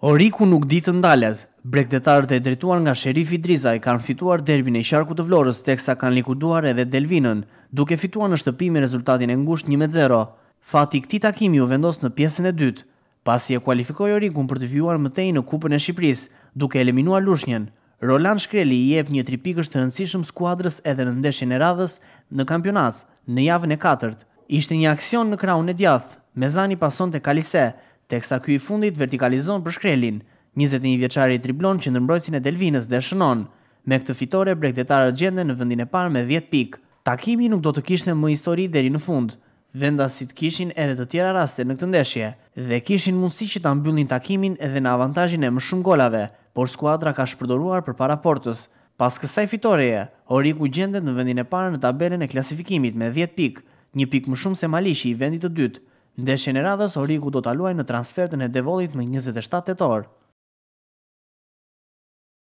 Oriku nuk ditë të ndalet. Bregdetarët e drejtuar nga Sherifi Drizaj kanë fituar derbin e sharku të vlorës, teksa kanë likuduar edhe Delvinën, duke fituar në shtëpimi rezultatin e ngusht 1-0. Fati këti takimi u vendos në pjesën e dytë, pasi e kualifikoj Orikun për të vjuar mëtej në kupën e Shqipëris, duke eliminuar lushnjen. Roland Shkreli i jep një tripikës të rëndësishëm skuadrës edhe në ndeshin e radhës në kampionat, në javën e katërt. Ishte një aksion në kraun e djathë, kalise, teksa ky i fundit vertikalizon për shkrelin. 21 vjeçari i Triblon që ndërmbrojtsin e Delvinës dhe shënon. Me këtë fitore bregdetarët gjenden në vendin e parë me 10 pikë. Takimi nuk do të kishte më histori deri në fund, vendasit kishin edhe të tjera raste në këtë ndeshje dhe kishin mundësi që ta mbyllnin takimin edhe në avantazhin e më shumë golave, por skuadra ka shpërdoruar përpara portës. Pas kësaj fitoreje, Oriku gjendet në vendin e parë në tabelën e klasifikimit me 10 pikë, një pikë më shumë se Malishi i vendit të dytë. Ndeshjen e radhës Origu do ta luajë në transfertën e Devollit më 27 tetor.